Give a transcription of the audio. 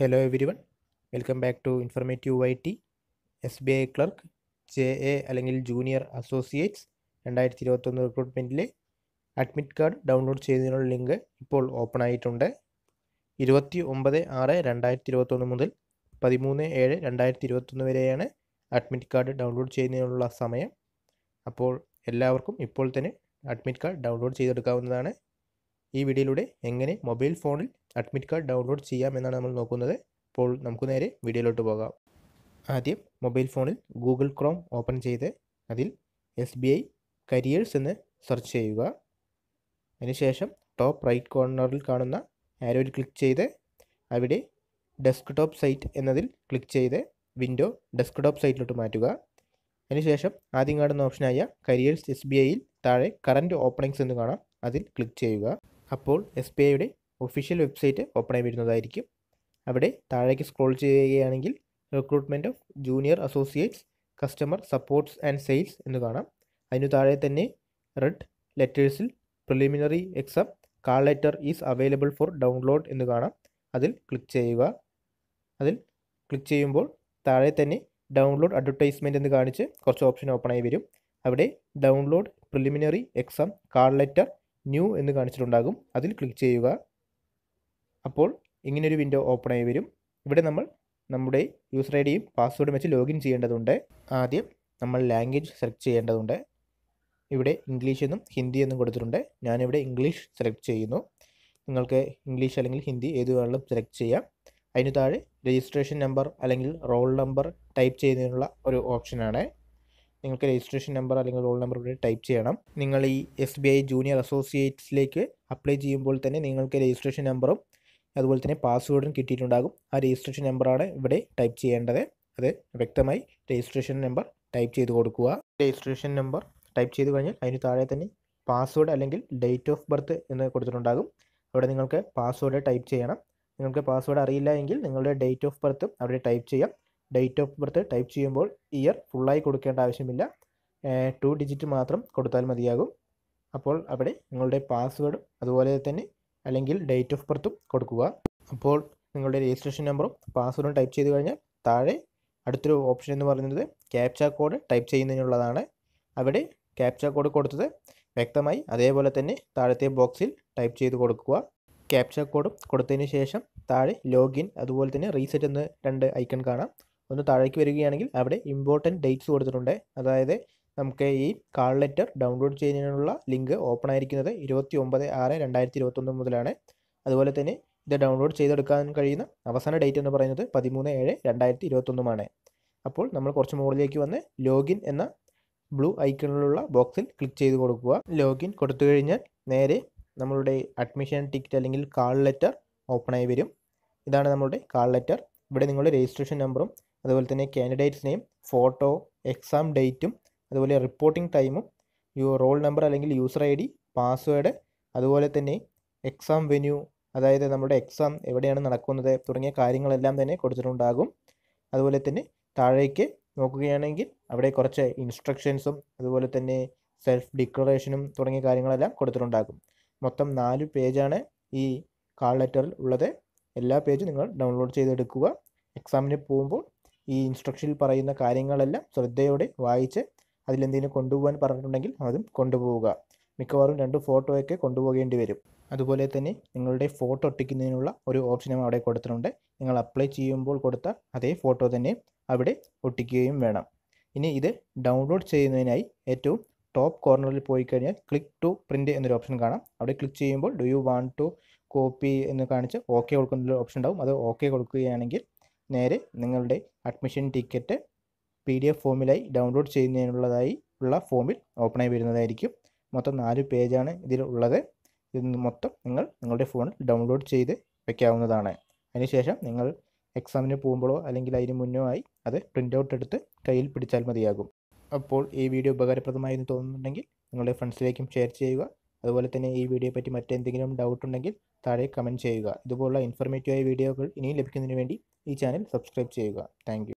hello everyone welcome back to informative Y T S B I clerk J A അല്ലെങ്കിൽ junior associates രണ്ടായിരത്തി ഇരുപത്തൊന്ന് റിക്രൂട്ട്മെൻറ്റിലെ admit card download ചെയ്യുന്നതിനുള്ള link ഇപ്പോൾ open ആയിട്ടുണ്ട് ഇരുപത്തി ഒമ്പത് ആറ് രണ്ടായിരത്തി ഇരുപത്തൊന്ന് മുതൽ പതിമൂന്ന് ഏഴ് രണ്ടായിരത്തി ഇരുപത്തൊന്ന് വരെയാണ് അഡ്മിറ്റ് കാർഡ് ഡൗൺലോഡ് ചെയ്യുന്നതിനുള്ള സമയം അപ്പോൾ എല്ലാവർക്കും ഇപ്പോൾ തന്നെ അഡ്മിറ്റ് കാർഡ് ഡൗൺലോഡ് ചെയ്തെടുക്കാവുന്നതാണ് ഈ വീഡിയോയിലൂടെ എങ്ങനെ മൊബൈൽ ഫോണിൽ അഡ്മിറ്റ് കാർഡ് ഡൗൺലോഡ് ചെയ്യാം എന്നാണ് നമ്മൾ നോക്കുന്നത് അപ്പോൾ നമുക്ക് നേരെ വീഡിയോയിലോട്ട് പോകാം ആദ്യം മൊബൈൽ ഫോണിൽ ഗൂഗിൾ ക്രോം ഓപ്പൺ ചെയ്ത് അതിൽ എസ് ബി ഐ കരിയേഴ്സ് എന്ന് സെർച്ച് ചെയ്യുക അതിനുശേഷം ടോപ്പ് റൈറ്റ് കോർണറിൽ കാണുന്ന ആരോയിൽ ക്ലിക്ക് ചെയ്ത് അവിടെ ഡെസ്ക്ടോപ്പ് സൈറ്റ് എന്നതിൽ ക്ലിക്ക് ചെയ്ത് വിൻഡോ ഡെസ്ക്ടോപ്പ് സൈറ്റിലോട്ട് മാറ്റുക അതിനുശേഷം ആദ്യം കാണുന്ന ഓപ്ഷനായ കരിയേഴ്സ് എസ് ബി ഐയിൽ താഴെ കറൻറ്റ് ഓപ്പണിങ്സ് എന്ന് കാണാം അതിൽ ക്ലിക്ക് ചെയ്യുക അപ്പോൾ എസ് ബി ഐയുടെ ഒഫീഷ്യൽ വെബ്സൈറ്റ് ഓപ്പൺ ആയി വരുന്നതായിരിക്കും അവിടെ താഴേക്ക് സ്ക്രോൾ ചെയ്യുകയാണെങ്കിൽ recruitment of junior associates customer supports and sales എന്ന് കാണാം അതിനു താഴെ തന്നെ റെഡ് ലെറ്റേഴ്സിൽ preliminary exam call letter is available for download എന്ന് കാണാം അതിൽ ക്ലിക്ക് ചെയ്യുക അതിൽ ക്ലിക്ക് ചെയ്യുമ്പോൾ താഴെ തന്നെ ഡൗൺലോഡ് അഡ്വർടൈസ്മെൻറ്റ് എന്ന് കാണിച്ച് കുറച്ച് ഓപ്ഷൻ ഓപ്പൺ ആയി വരും അവിടെ download preliminary exam call letter new എന്ന് കാണിച്ചിട്ടുണ്ടാകും അതിൽ ക്ലിക്ക് ചെയ്യുക അപ്പോൾ ഇങ്ങനൊരു വിൻഡോ ഓപ്പൺ ആയി വരും ഇവിടെ നമ്മൾ നമ്മുടെ യൂസർ ഐ ഡിയും പാസ്വേഡും വെച്ച് ലോഗിൻ ചെയ്യേണ്ടതുണ്ട് ആദ്യം നമ്മൾ ലാംഗ്വേജ് സെലക്ട് ചെയ്യേണ്ടതുണ്ട് ഇവിടെ ഇംഗ്ലീഷ് എന്നും ഹിന്ദി എന്നും കൊടുത്തിട്ടുണ്ട് ഞാനിവിടെ ഇംഗ്ലീഷ് സെലക്ട് ചെയ്യുന്നു നിങ്ങൾക്ക് ഇംഗ്ലീഷ് അല്ലെങ്കിൽ ഹിന്ദി ഏത് വേണമെങ്കിലും സെലക്ട് ചെയ്യാം അതിന് താഴെ രജിസ്ട്രേഷൻ നമ്പർ അല്ലെങ്കിൽ റോൾ നമ്പർ ടൈപ്പ് ചെയ്യുന്നതിനുള്ള ഒരു ഓപ്ഷനാണ് നിങ്ങൾക്ക് രജിസ്ട്രേഷൻ നമ്പർ അല്ലെങ്കിൽ റോൾ നമ്പർ ഇവിടെ ടൈപ്പ് ചെയ്യണം നിങ്ങൾ ഈ എസ് ബി ഐ ജൂനിയർ അസോസിയേറ്റ്സിലേക്ക് അപ്ലൈ ചെയ്യുമ്പോൾ തന്നെ നിങ്ങൾക്ക് രജിസ്ട്രേഷൻ നമ്പറും അതുപോലെ തന്നെ പാസ്വേഡും കിട്ടിയിട്ടുണ്ടാകും ആ രജിസ്ട്രേഷൻ നമ്പറാണ് ഇവിടെ ടൈപ്പ് ചെയ്യേണ്ടത് അത് വ്യക്തമായി രജിസ്ട്രേഷൻ നമ്പർ ടൈപ്പ് ചെയ്ത് കൊടുക്കുക രജിസ്ട്രേഷൻ നമ്പർ ടൈപ്പ് ചെയ്ത് കഴിഞ്ഞാൽ അതിന് താഴെ തന്നെ പാസ്വേഡ് അല്ലെങ്കിൽ ഡേറ്റ് ഓഫ് ബർത്ത് എന്ന് കൊടുത്തിട്ടുണ്ടാകും അവിടെ നിങ്ങൾക്ക് പാസ്വേഡ് ടൈപ്പ് ചെയ്യണം നിങ്ങൾക്ക് പാസ്വേഡ് അറിയില്ല എങ്കിൽ നിങ്ങളുടെ ഡേറ്റ് ഓഫ് ബർത്ത് അവിടെ ടൈപ്പ് ചെയ്യാം ഡേറ്റ് ഓഫ് ബർത്ത് ടൈപ്പ് ചെയ്യുമ്പോൾ ഇയർ ഫുള്ളായി കൊടുക്കേണ്ട ആവശ്യമില്ല ടു ഡിജിറ്റ് മാത്രം കൊടുത്താൽ മതിയാകും അപ്പോൾ അവിടെ നിങ്ങളുടെ പാസ്വേഡും അതുപോലെ തന്നെ അല്ലെങ്കിൽ ഡേറ്റ് ഓഫ് ബർത്തും കൊടുക്കുക അപ്പോൾ നിങ്ങളുടെ രജിസ്ട്രേഷൻ നമ്പറും പാസ്വേഡും ടൈപ്പ് ചെയ്ത് കഴിഞ്ഞാൽ താഴെ അടുത്തൊരു ഓപ്ഷൻ എന്ന് പറയുന്നത് ക്യാപ്ച കോഡ് ടൈപ്പ് ചെയ്യുന്നതിനുള്ളതാണ് അവിടെ ക്യാപ്ച കോഡ് കൊടുത്തത് വ്യക്തമായി അതേപോലെ തന്നെ താഴത്തെ ബോക്സിൽ ടൈപ്പ് ചെയ്ത് കൊടുക്കുക ക്യാപ്ച കോഡും കൊടുത്തതിന് ശേഷം താഴെ ലോഗിൻ അതുപോലെ തന്നെ റീസെറ്റ് എന്ന് രണ്ട് ഐക്കൺ കാണാം ഒന്ന് താഴേക്ക് വരികയാണെങ്കിൽ അവിടെ ഇമ്പോർട്ടൻറ്റ് ഡേറ്റ്സ് കൊടുത്തിട്ടുണ്ട് അതായത് നമുക്ക് ഈ കാൾ ലെറ്റർ ഡൗൺലോഡ് ചെയ്യുന്നതിനുള്ള ലിങ്ക് ഓപ്പൺ ആയിരിക്കുന്നത് ഇരുപത്തി ഒമ്പത് ആറ് രണ്ടായിരത്തി ഇരുപത്തൊന്ന് മുതലാണ് അതുപോലെ തന്നെ ഇത് ഡൗൺലോഡ് ചെയ്തെടുക്കാൻ കഴിയുന്ന അവസാന ഡേറ്റ് എന്ന് പറയുന്നത് പതിമൂന്ന് ഏഴ് രണ്ടായിരത്തി ഇരുപത്തൊന്നുമാണ് അപ്പോൾ നമ്മൾ കുറച്ച് മുകളിലേക്ക് വന്ന് ലോഗിൻ എന്ന ബ്ലൂ ഐക്കണിലുള്ള ബോക്സിൽ ക്ലിക്ക് ചെയ്ത് കൊടുക്കുക ലോഗിൻ കൊടുത്തു കഴിഞ്ഞാൽ നേരെ നമ്മളുടെ അഡ്മിഷൻ ടിക്കറ്റ് അല്ലെങ്കിൽ കാൾ ലെറ്റർ ഓപ്പൺ ആയി വരും ഇതാണ് നമ്മളുടെ കാൾ ലെറ്റർ ഇവിടെ നിങ്ങളുടെ രജിസ്ട്രേഷൻ നമ്പറും അതുപോലെ തന്നെ കാൻഡിഡേറ്റ്സ് നെയിം ഫോട്ടോ എക്സാം ഡേറ്റും അതുപോലെ റിപ്പോർട്ടിംഗ് ടൈമും റോൾ നമ്പർ അല്ലെങ്കിൽ യൂസർ ഐ ഡി പാസ്വേഡ് അതുപോലെ തന്നെ എക്സാം വെന്യൂ അതായത് നമ്മുടെ എക്സാം എവിടെയാണ് നടക്കുന്നത് തുടങ്ങിയ കാര്യങ്ങളെല്ലാം തന്നെ കൊടുത്തിട്ടുണ്ടാകും അതുപോലെ തന്നെ താഴേക്ക് നോക്കുകയാണെങ്കിൽ അവിടെ കുറച്ച് ഇൻസ്ട്രക്ഷൻസും അതുപോലെ തന്നെ സെൽഫ് ഡിക്ലറേഷനും തുടങ്ങിയ കാര്യങ്ങളെല്ലാം കൊടുത്തിട്ടുണ്ടാകും മൊത്തം നാല് പേജാണ് ഈ കാൾ ലെറ്ററിൽ ഉള്ളത് എല്ലാ പേജും നിങ്ങൾ ഡൗൺലോഡ് ചെയ്തെടുക്കുക എക്സാമിന് പോകുമ്പോൾ ഈ ഇൻസ്ട്രക്ഷനിൽ പറയുന്ന കാര്യങ്ങളെല്ലാം ശ്രദ്ധയോടെ വായിച്ച് അതിലെന്തെങ്കിലും കൊണ്ടുപോകാൻ പറഞ്ഞിട്ടുണ്ടെങ്കിൽ അതും കൊണ്ടുപോവുക മിക്കവാറും രണ്ട് ഫോട്ടോയൊക്കെ കൊണ്ടുപോകേണ്ടി വരും അതുപോലെ തന്നെ നിങ്ങളുടെ ഫോട്ടോ ഒട്ടിക്കുന്നതിനുള്ള ഒരു ഓപ്ഷനും അവിടെ കൊടുത്തിട്ടുണ്ട് നിങ്ങൾ അപ്ലൈ ചെയ്യുമ്പോൾ കൊടുത്ത അതേ ഫോട്ടോ തന്നെ അവിടെ ഒട്ടിക്കുകയും വേണം ഇനി ഇത് ഡൗൺലോഡ് ചെയ്യുന്നതിനായി ഏറ്റവും ടോപ്പ് കോർണറിൽ പോയി കഴിഞ്ഞാൽ ക്ലിക്ക് ടു പ്രിൻറ്റ് എന്നൊരു ഓപ്ഷൻ കാണാം അവിടെ ക്ലിക്ക് ചെയ്യുമ്പോൾ do you want to copy എന്ന് കാണിച്ച് ഓക്കെ കൊടുക്കുന്ന ഓപ്ഷൻ ഉണ്ടാവും അത് ഓക്കെ കൊടുക്കുകയാണെങ്കിൽ നേരെ നിങ്ങളുടെ admission ticket P D F ഫോമിലായി ഡൗൺലോഡ് ചെയ്യുന്നതിനുള്ളതായി ഉള്ള ഫോമിൽ ഓപ്പണായി വരുന്നതായിരിക്കും മൊത്തം നാല് പേജാണ് ഇതിൽ ഉള്ളത് ഇത് മൊത്തം നിങ്ങൾ നിങ്ങളുടെ ഫോണിൽ ഡൗൺലോഡ് ചെയ്ത് വയ്ക്കാവുന്നതാണ് അതിനുശേഷം നിങ്ങൾ എക്സാമിന് പോകുമ്പോഴോ അല്ലെങ്കിൽ അതിന് മുന്നോ ആയി അത് പ്രിൻ്റ് ഔട്ട് എടുത്ത് കയ്യിൽ പിടിച്ചാൽ മതിയാകും അപ്പോൾ ഈ വീഡിയോ ഉപകാരപ്രദമായി എന്ന് തോന്നുന്നുണ്ടെങ്കിൽ നിങ്ങളുടെ ഫ്രണ്ട്സിലേക്കും ഷെയർ ചെയ്യുക അതുപോലെ തന്നെ ഈ വീഡിയോ പറ്റി മറ്റെന്തെങ്കിലും ഡൗട്ട് ഉണ്ടെങ്കിൽ താഴെ കമൻറ്റ് ചെയ്യുക ഇതുപോലുള്ള ഇൻഫർമേറ്റീവായ വീഡിയോകൾ ഇനിയും ലഭിക്കുന്നതിന് വേണ്ടി ഈ ചാനൽ സബ്സ്ക്രൈബ് ചെയ്യുക താങ്ക്